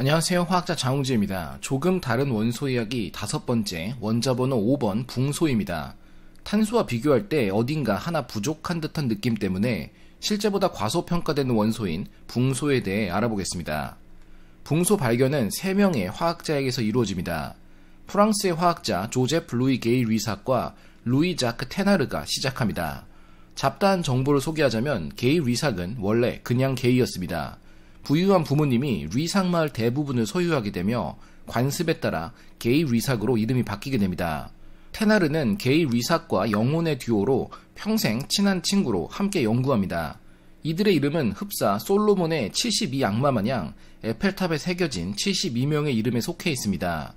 안녕하세요. 화학자 장웅지입니다. 조금 다른 원소 이야기 다섯 번째, 원자 번호 5번 붕소입니다. 탄소와 비교할 때 어딘가 하나 부족한 듯한 느낌 때문에 실제보다 과소평가되는 원소인 붕소에 대해 알아보겠습니다. 붕소 발견은 3명의 화학자에게서 이루어집니다. 프랑스의 화학자 조제프 루이 게일 위삭과 루이 자크 테나르가 시작합니다. 잡다한 정보를 소개하자면 게일 위삭은 원래 그냥 게이였습니다. 부유한 부모님이 리상 마을 대부분을 소유하게 되며 관습에 따라 게이 리삭으로 이름이 바뀌게 됩니다. 테나르는 게이 리삭과 영혼의 듀오로 평생 친한 친구로 함께 연구합니다. 이들의 이름은 흡사 솔로몬의 72 악마 마냥 에펠탑에 새겨진 72명의 이름에 속해 있습니다.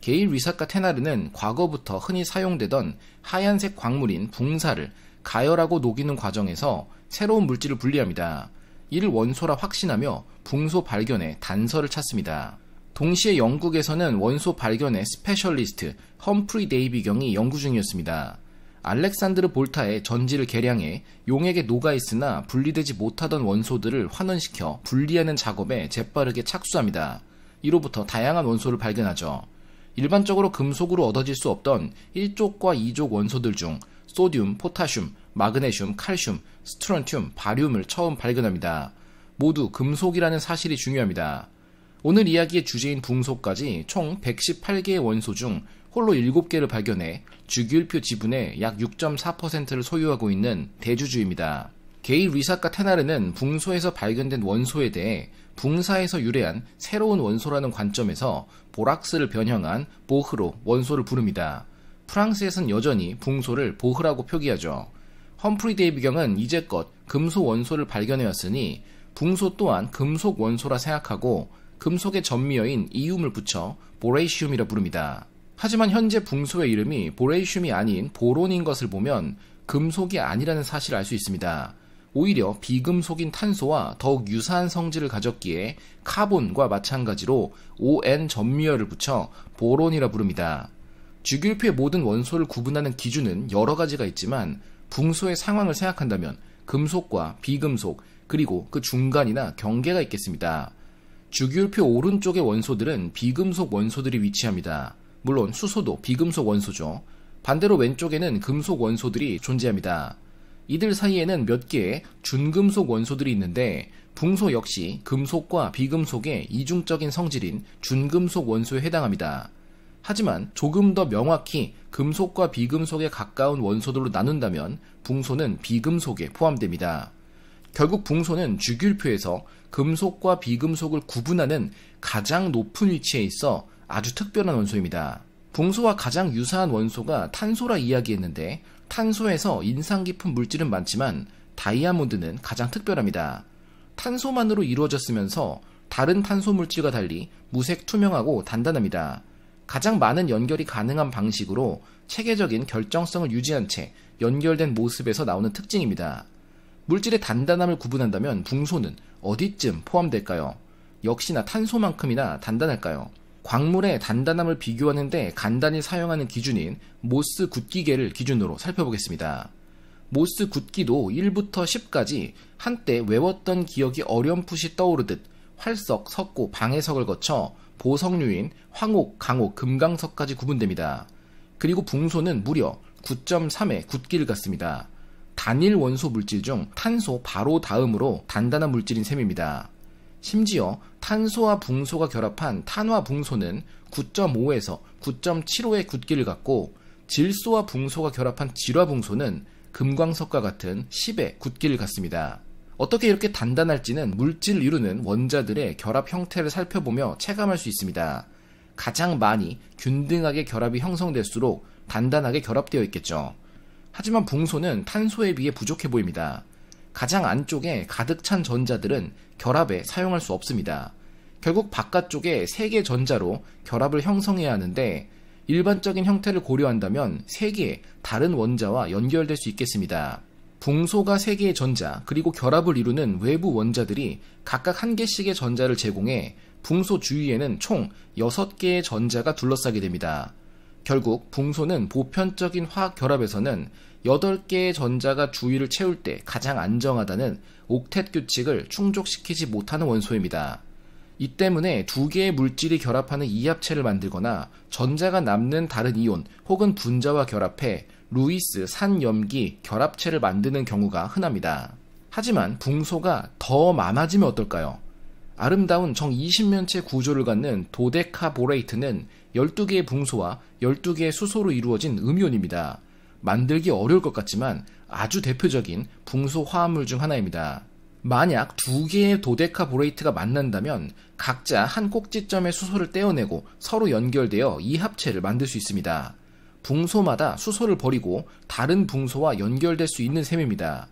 게이 리삭과 테나르는 과거부터 흔히 사용되던 하얀색 광물인 붕사를 가열하고 녹이는 과정에서 새로운 물질을 분리합니다. 일원소라 확신하며 붕소 발견의 단서를 찾습니다. 동시에 영국에서는 원소 발견의 스페셜리스트 험프리 데이비 경이 연구 중이었습니다. 알렉산드르 볼타의 전지를 개량해 용액에 녹아 있으나 분리되지 못하던 원소들을 환원시켜 분리하는 작업에 재빠르게 착수합니다. 이로부터 다양한 원소를 발견하죠. 일반적으로 금속으로 얻어질 수 없던 1족과 2족 원소들 중 소듐, 포타슘, 마그네슘, 칼슘, 스트론튬, 바륨을 처음 발견합니다. 모두 금속이라는 사실이 중요합니다. 오늘 이야기의 주제인 붕소까지 총 118개의 원소 중 홀로 7개를 발견해 주기율표 지분의 약 6.4%를 소유하고 있는 대주주입니다. 게이 리사카 테나르는 붕소에서 발견된 원소에 대해 붕사에서 유래한 새로운 원소라는 관점에서 보락스를 변형한 보흐로 원소를 부릅니다. 프랑스에선 여전히 붕소를 보흐라고 표기하죠. 험프리 데이비 경은 이제껏 금속 원소를 발견해왔으니 붕소 또한 금속 원소라 생각하고 금속의 전미어인 이움을 붙여 보레이슘이라 부릅니다. 하지만 현재 붕소의 이름이 보레이슘이 아닌 보론인 것을 보면 금속이 아니라는 사실을 알 수 있습니다. 오히려 비금속인 탄소와 더욱 유사한 성질을 가졌기에 카본과 마찬가지로 ON 전미어를 붙여 보론이라 부릅니다. 주기율표의 모든 원소를 구분하는 기준은 여러 가지가 있지만 붕소의 상황을 생각한다면 금속과 비금속 그리고 그 중간이나 경계가 있겠습니다. 주기율표 오른쪽의 원소들은 비금속 원소들이 위치합니다. 물론 수소도 비금속 원소죠. 반대로 왼쪽에는 금속 원소들이 존재합니다. 이들 사이에는 몇 개의 준금속 원소들이 있는데 붕소 역시 금속과 비금속의 이중적인 성질인 준금속 원소에 해당합니다. 하지만 조금 더 명확히 금속과 비금속에 가까운 원소들로 나눈다면 붕소는 비금속에 포함됩니다. 결국 붕소는 주기율표에서 금속과 비금속을 구분하는 가장 높은 위치에 있어 아주 특별한 원소입니다. 붕소와 가장 유사한 원소가 탄소라 이야기했는데 탄소에서 인상 깊은 물질은 많지만 다이아몬드는 가장 특별합니다. 탄소만으로 이루어졌으면서 다른 탄소 물질과 달리 무색 투명하고 단단합니다. 가장 많은 연결이 가능한 방식으로 체계적인 결정성을 유지한 채 연결된 모습에서 나오는 특징입니다. 물질의 단단함을 구분한다면 붕소는 어디쯤 포함될까요? 역시나 탄소만큼이나 단단할까요? 광물의 단단함을 비교하는데 간단히 사용하는 기준인 모스 굳기계를 기준으로 살펴보겠습니다. 모스 굳기도 1부터 10까지 한때 외웠던 기억이 어렴풋이 떠오르듯 활석, 석고, 방해석을 거쳐 보석류인 황옥, 강옥, 금강석까지 구분됩니다. 그리고 붕소는 무려 9.3의 굳기를 갖습니다. 단일 원소 물질 중 탄소 바로 다음으로 단단한 물질인 셈입니다. 심지어 탄소와 붕소가 결합한 탄화 붕소는 9.5에서 9.75의 굳기를 갖고 질소와 붕소가 결합한 질화 붕소는 금광석과 같은 10의 굳기를 갖습니다. 어떻게 이렇게 단단할지는 물질 이루는 원자들의 결합 형태를 살펴보며 체감할 수 있습니다. 가장 많이 균등하게 결합이 형성될수록 단단하게 결합되어 있겠죠. 하지만 붕소는 탄소에 비해 부족해 보입니다. 가장 안쪽에 가득 찬 전자들은 결합에 사용할 수 없습니다. 결국 바깥쪽에 3개 전자로 결합을 형성해야 하는데 일반적인 형태를 고려한다면 3개의 다른 원자와 연결될 수 있겠습니다. 붕소가 3개의 전자, 그리고 결합을 이루는 외부 원자들이 각각 1 개씩의 전자를 제공해 붕소 주위에는 총 6개의 전자가 둘러싸게 됩니다. 결국 붕소는 보편적인 화학 결합에서는 8개의 전자가 주위를 채울 때 가장 안정하다는 옥텟 규칙을 충족시키지 못하는 원소입니다. 이 때문에 두 개의 물질이 결합하는 이합체를 만들거나 전자가 남는 다른 이온 혹은 분자와 결합해 루이스, 산염기, 결합체를 만드는 경우가 흔합니다. 하지만 붕소가 더 많아지면 어떨까요? 아름다운 정 20면체 구조를 갖는 도데카보레이트는 12개의 붕소와 12개의 수소로 이루어진 음이온입니다. 만들기 어려울 것 같지만 아주 대표적인 붕소 화합물 중 하나입니다. 만약 두 개의 도데카보레이트가 만난다면 각자 한 꼭지점의 수소를 떼어내고 서로 연결되어 이 합체를 만들 수 있습니다. 붕소마다 수소를 버리고 다른 붕소와 연결될 수 있는 셈입니다.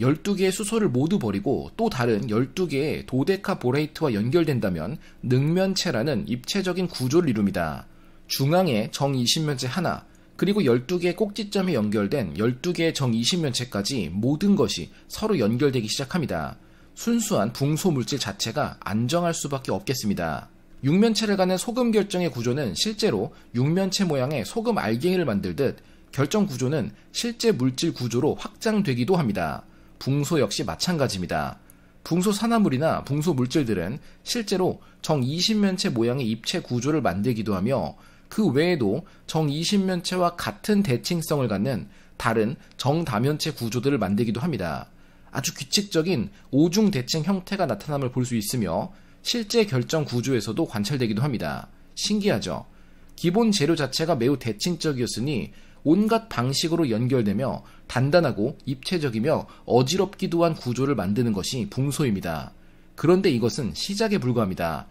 12개의 수소를 모두 버리고 또 다른 12개의 도데카 보레이트와 연결된다면 능면체라는 입체적인 구조를 이룹니다. 중앙에 정20면체 하나, 그리고 12개의 꼭지점에 연결된 12개의 정20면체까지 모든 것이 서로 연결되기 시작합니다. 순수한 붕소 물질 자체가 안정할 수밖에 없겠습니다. 육면체를 가는 소금 결정의 구조는 실제로 육면체 모양의 소금 알갱이를 만들듯 결정 구조는 실제 물질 구조로 확장되기도 합니다. 붕소 역시 마찬가지입니다. 붕소 산화물이나 붕소 물질들은 실제로 정20면체 모양의 입체 구조를 만들기도 하며 그 외에도 정20면체와 같은 대칭성을 갖는 다른 정다면체 구조들을 만들기도 합니다. 아주 규칙적인 오중 대칭 형태가 나타남을 볼 수 있으며 실제 결정 구조에서도 관찰되기도 합니다. 신기하죠? 기본 재료 자체가 매우 대칭적이었으니 온갖 방식으로 연결되며 단단하고 입체적이며 어지럽기도 한 구조를 만드는 것이 붕소입니다. 그런데 이것은 시작에 불과합니다.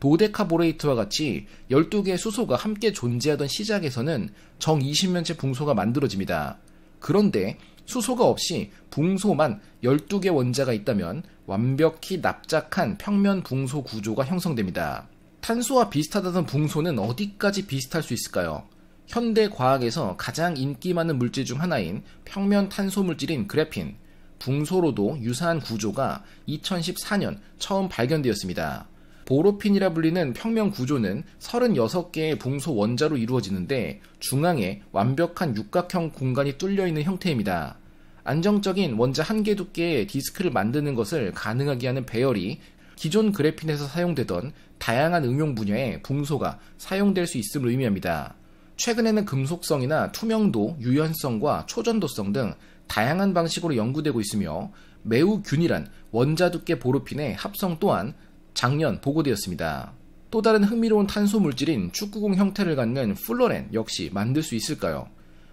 도데카보레이트와 같이 12개의 수소가 함께 존재하던 시작에서는 정 20면체 붕소가 만들어집니다. 그런데 수소가 없이 붕소만 12개 원자가 있다면 완벽히 납작한 평면 붕소 구조가 형성됩니다. 탄소와 비슷하다던 붕소는 어디까지 비슷할 수 있을까요? 현대 과학에서 가장 인기 많은 물질 중 하나인 평면 탄소 물질인 그래핀, 붕소로도 유사한 구조가 2014년 처음 발견되었습니다. 보로핀이라 불리는 평면 구조는 36개의 봉소 원자로 이루어지는데 중앙에 완벽한 육각형 공간이 뚫려 있는 형태입니다. 안정적인 원자 한 개 두께의 디스크를 만드는 것을 가능하게 하는 배열이 기존 그래핀에서 사용되던 다양한 응용 분야의 봉소가 사용될 수 있음을 의미합니다. 최근에는 금속성이나 투명도, 유연성과 초전도성 등 다양한 방식으로 연구되고 있으며 매우 균일한 원자 두께 보로핀의 합성 또한 작년 보고되었습니다. 또 다른 흥미로운 탄소 물질인 축구공 형태를 갖는 플로렌 역시 만들 수 있을까요?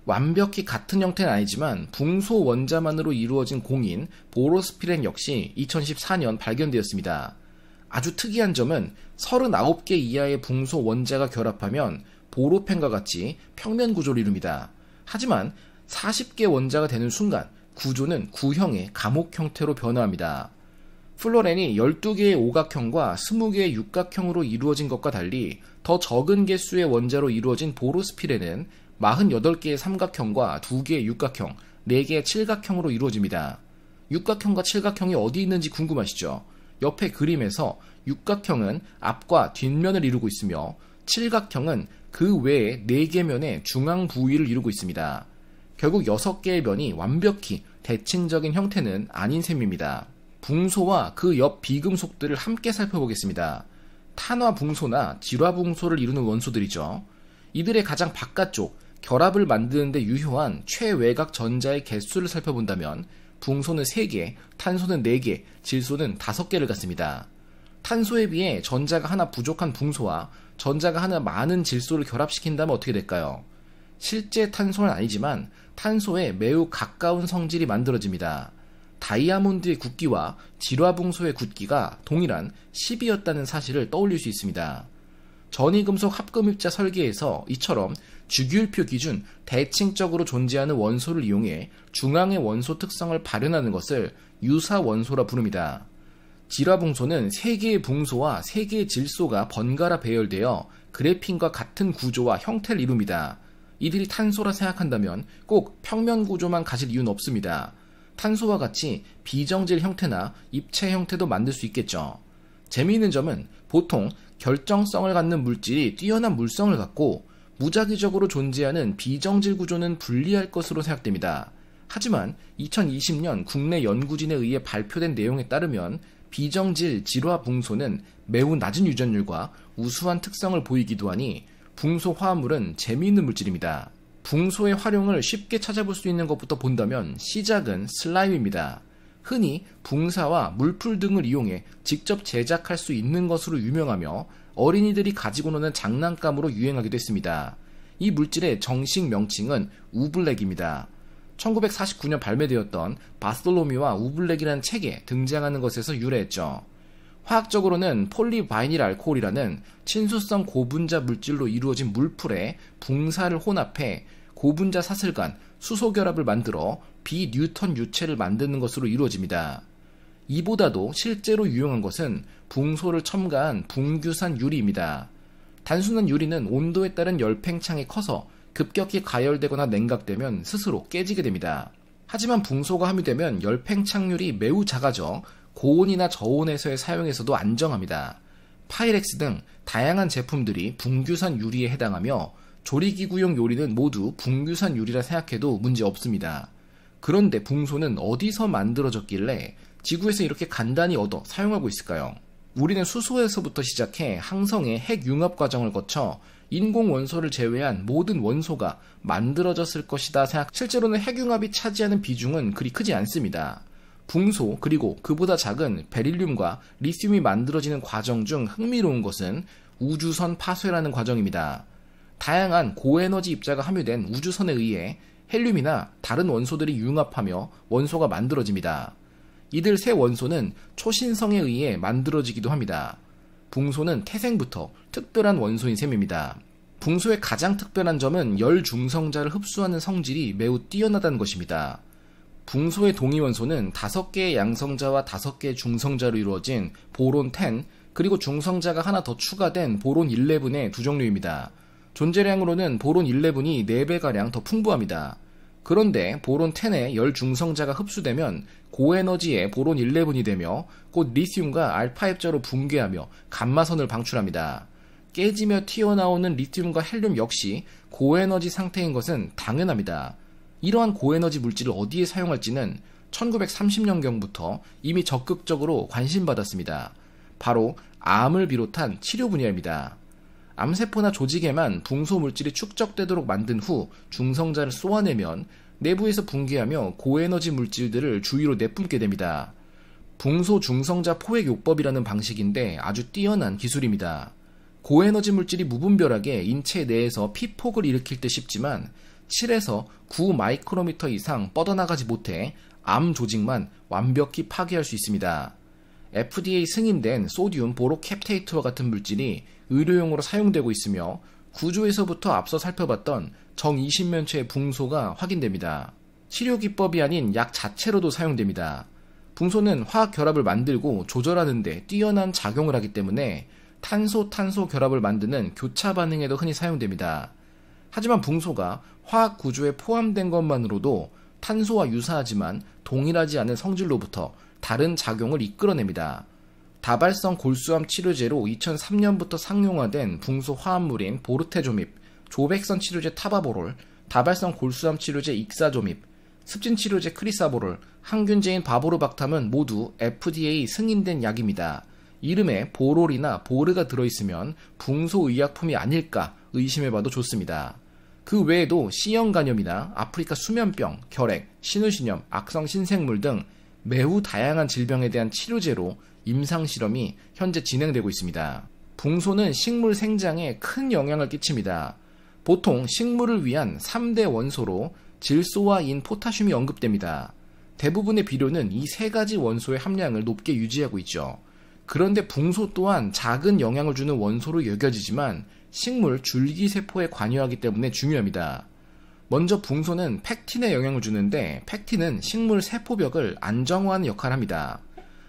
완벽히 같은 형태는 아니지만 붕소 원자만으로 이루어진 공인 보로스피렌 역시 2014년 발견되었습니다. 아주 특이한 점은 39개 이하의 붕소 원자가 결합하면 보로펜과 같이 평면 구조를 이룹니다. 하지만 40개 원자가 되는 순간 구조는 구형의 감옥 형태로 변화합니다. 플로렌이 12개의 오각형과 20개의 육각형으로 이루어진 것과 달리 더 적은 개수의 원자로 이루어진 보로스필레는 48개의 삼각형과 2개의 육각형, 4개의 칠각형으로 이루어집니다. 육각형과 칠각형이 어디 있는지 궁금하시죠? 옆에 그림에서 육각형은 앞과 뒷면을 이루고 있으며 칠각형은 그 외에 4개 면의 중앙 부위를 이루고 있습니다. 결국 6개의 면이 완벽히 대칭적인 형태는 아닌 셈입니다. 붕소와 그 옆 비금속들을 함께 살펴보겠습니다. 탄화 붕소나 질화 붕소를 이루는 원소들이죠. 이들의 가장 바깥쪽 결합을 만드는데 유효한 최외각 전자의 개수를 살펴본다면 붕소는 3개, 탄소는 4개, 질소는 5개를 갖습니다. 탄소에 비해 전자가 하나 부족한 붕소와 전자가 하나 많은 질소를 결합시킨다면 어떻게 될까요? 실제 탄소는 아니지만 탄소에 매우 가까운 성질이 만들어집니다. 다이아몬드의 굵기와 지화봉소의 굵기가 동일한 10이었다는 사실을 떠올릴 수 있습니다. 전이금속 합금입자 설계에서 이처럼 주기율표 기준 대칭적으로 존재하는 원소를 이용해 중앙의 원소 특성을 발현하는 것을 유사 원소라 부릅니다. 지화봉소는 3개의 붕소와 3개의 질소가 번갈아 배열되어 그래핀과 같은 구조와 형태를 이룹니다. 이들이 탄소라 생각한다면 꼭 평면 구조만 가질 이유는 없습니다. 탄소와 같이 비정질 형태나 입체 형태도 만들 수 있겠죠. 재미있는 점은 보통 결정성을 갖는 물질이 뛰어난 물성을 갖고 무작위적으로 존재하는 비정질 구조는 불리할 것으로 생각됩니다. 하지만 2020년 국내 연구진에 의해 발표된 내용에 따르면 비정질 질화 붕소는 매우 낮은 유전율과 우수한 특성을 보이기도 하니 붕소 화합물은 재미있는 물질입니다. 붕소의 활용을 쉽게 찾아볼 수 있는 것부터 본다면 시작은 슬라임입니다. 흔히 붕사와 물풀 등을 이용해 직접 제작할 수 있는 것으로 유명하며 어린이들이 가지고 노는 장난감으로 유행하기도 했습니다. 이 물질의 정식 명칭은 우블랙입니다. 1949년 발매되었던 바스톨로미와 우블랙이라는 책에 등장하는 것에서 유래했죠. 화학적으로는 폴리바이닐 알코올이라는 친수성 고분자 물질로 이루어진 물풀에 붕사를 혼합해 고분자 사슬간, 수소 결합을 만들어 비뉴턴 유체를 만드는 것으로 이루어집니다. 이보다도 실제로 유용한 것은 붕소를 첨가한 붕규산 유리입니다. 단순한 유리는 온도에 따른 열팽창이 커서 급격히 가열되거나 냉각되면 스스로 깨지게 됩니다. 하지만 붕소가 함유되면 열팽창률이 매우 작아져 고온이나 저온에서의 사용에서도 안정합니다. 파이렉스 등 다양한 제품들이 붕규산 유리에 해당하며 조리기구용 요리는 모두 북유산 유리라 생각해도 문제 없습니다. 그런데 붕소는 어디서 만들어졌길래 지구에서 이렇게 간단히 얻어 사용하고 있을까요? 우리는 수소에서부터 시작해 항성의 핵 융합 과정을 거쳐 인공 원소를 제외한 모든 원소가 만들어졌을 것이다 생각. 실제로는 핵융합이 차지하는 비중은 그리 크지 않습니다. 붕소 그리고 그보다 작은 베릴륨과 리슘이 만들어지는 과정 중 흥미로운 것은 우주선 파쇄라는 과정입니다. 다양한 고에너지 입자가 함유된 우주선에 의해 헬륨이나 다른 원소들이 융합하며 원소가 만들어집니다. 이들 세 원소는 초신성에 의해 만들어지기도 합니다. 붕소는 태생부터 특별한 원소인 셈입니다. 붕소의 가장 특별한 점은 열 중성자를 흡수하는 성질이 매우 뛰어나다는 것입니다. 붕소의 동위원소는 다섯 개의 양성자와 다섯 개의 중성자로 이루어진 보론 10, 그리고 중성자가 하나 더 추가된 보론 11의 두 종류입니다. 존재량으로는 보론 11이 4배가량 더 풍부합니다. 그런데 보론 10의 열 중성자가 흡수되면 고에너지의 보론 11이 되며 곧 리튬과 알파입자로 붕괴하며 감마선을 방출합니다. 깨지며 튀어나오는 리튬과 헬륨 역시 고에너지 상태인 것은 당연합니다. 이러한 고에너지 물질을 어디에 사용할지는 1930년경부터 이미 적극적으로 관심받았습니다. 바로 암을 비롯한 치료 분야입니다. 암세포나 조직에만 붕소 물질이 축적되도록 만든 후 중성자를 쏘아내면 내부에서 붕괴하며 고에너지 물질들을 주위로 내뿜게 됩니다. 붕소 중성자 포획 요법이라는 방식인데 아주 뛰어난 기술입니다. 고에너지 물질이 무분별하게 인체 내에서 피폭을 일으킬 때 쉽지만 7에서 9 마이크로미터 이상 뻗어나가지 못해 암 조직만 완벽히 파괴할 수 있습니다. FDA 승인된 소디움 보로캡테이트와 같은 물질이 의료용으로 사용되고 있으며 구조에서부터 앞서 살펴봤던 정2 0면체의 붕소가 확인됩니다. 치료 기법이 아닌 약 자체로도 사용됩니다. 붕소는 화학 결합을 만들고 조절하는데 뛰어난 작용을 하기 때문에 탄소-탄소 결합을 만드는 교차 반응에도 흔히 사용됩니다. 하지만 붕소가 화학 구조에 포함된 것만으로도 탄소와 유사하지만 동일하지 않은 성질로부터 다른 작용을 이끌어냅니다. 다발성 골수암 치료제로 2003년부터 상용화된 붕소 화합물인 보르테조밉, 조백선 치료제 타바보롤, 다발성 골수암 치료제 익사조밉, 습진 치료제 크리사보롤, 항균제인 바보르박탐은 모두 FDA 승인된 약입니다. 이름에 보롤이나 보르가 들어있으면 붕소의약품이 아닐까 의심해봐도 좋습니다. 그 외에도 C형 간염이나 아프리카 수면병, 결핵, 신우신염, 악성 신생물 등 매우 다양한 질병에 대한 치료제로 임상 실험이 현재 진행되고 있습니다. 붕소는 식물 생장에 큰 영향을 끼칩니다. 보통 식물을 위한 3대 원소로 질소와 인 포타슘이 언급됩니다. 대부분의 비료는 이 세 가지 원소의 함량을 높게 유지하고 있죠. 그런데 붕소 또한 작은 영향을 주는 원소로 여겨지지만 식물 줄기세포에 관여하기 때문에 중요합니다. 먼저 붕소는 팩틴에 영향을 주는데 팩틴은 식물 세포벽을 안정화하는 역할을 합니다.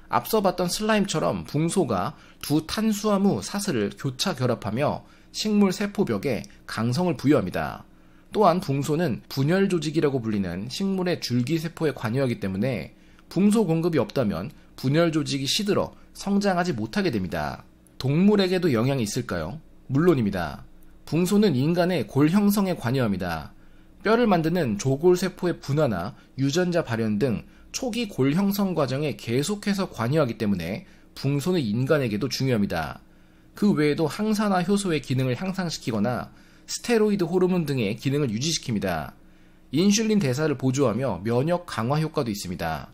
앞서 봤던 슬라임처럼 붕소가 두탄수화물 사슬을 교차 결합하며 식물 세포벽에 강성을 부여합니다. 또한 붕소는 분열 조직이라고 불리는 식물의 줄기 세포에 관여하기 때문에 붕소 공급이 없다면 분열 조직이 시들어 성장하지 못하게 됩니다. 동물에게도 영향이 있을까요? 물론입니다. 붕소는 인간의 골 형성에 관여합니다. 뼈를 만드는 조골세포의 분화나 유전자 발현 등 초기 골 형성 과정에 계속해서 관여하기 때문에 붕소는 인간에게도 중요합니다. 그 외에도 항산화 효소의 기능을 향상시키거나 스테로이드 호르몬 등의 기능을 유지시킵니다. 인슐린 대사를 보조하며 면역 강화 효과도 있습니다.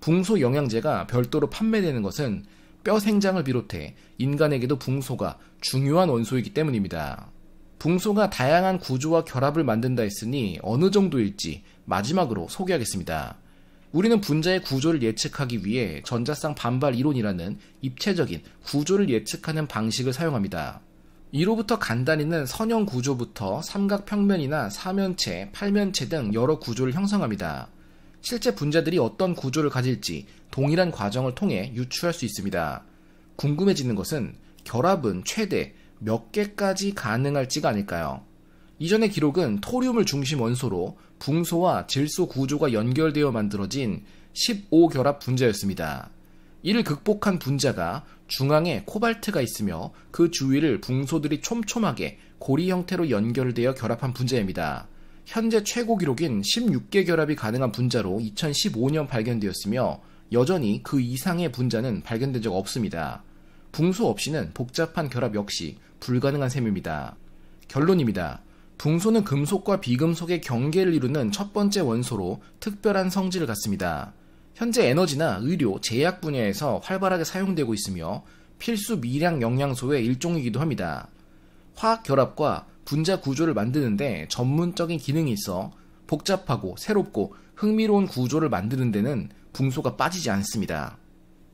붕소 영양제가 별도로 판매되는 것은 뼈 생장을 비롯해 인간에게도 붕소가 중요한 원소이기 때문입니다. 붕소가 다양한 구조와 결합을 만든다 했으니 어느 정도일지 마지막으로 소개하겠습니다. 우리는 분자의 구조를 예측하기 위해 전자상 반발 이론이라는 입체적인 구조를 예측하는 방식을 사용합니다. 이로부터 간단히는 선형 구조부터 삼각평면이나 사면체, 팔면체 등 여러 구조를 형성합니다. 실제 분자들이 어떤 구조를 가질지 동일한 과정을 통해 유추할 수 있습니다. 궁금해지는 것은 결합은 최대 몇 개까지 가능할지가 아닐까요? 이전의 기록은 토륨을 중심 원소로 붕소와 질소 구조가 연결되어 만들어진 15결합 분자였습니다. 이를 극복한 분자가 중앙에 코발트가 있으며 그 주위를 붕소들이 촘촘하게 고리 형태로 연결되어 결합한 분자입니다. 현재 최고 기록인 16개 결합이 가능한 분자로 2015년 발견되었으며 여전히 그 이상의 분자는 발견된 적 없습니다. 붕소 없이는 복잡한 결합 역시 불가능한 셈입니다. 결론입니다. 붕소는 금속과 비금속의 경계를 이루는 첫 번째 원소로 특별한 성질을 갖습니다. 현재 에너지나 의료, 제약 분야에서 활발하게 사용되고 있으며 필수 미량 영양소의 일종이기도 합니다. 화학 결합과 분자 구조를 만드는데 전문적인 기능이 있어 복잡하고 새롭고 흥미로운 구조를 만드는 데는 붕소가 빠지지 않습니다.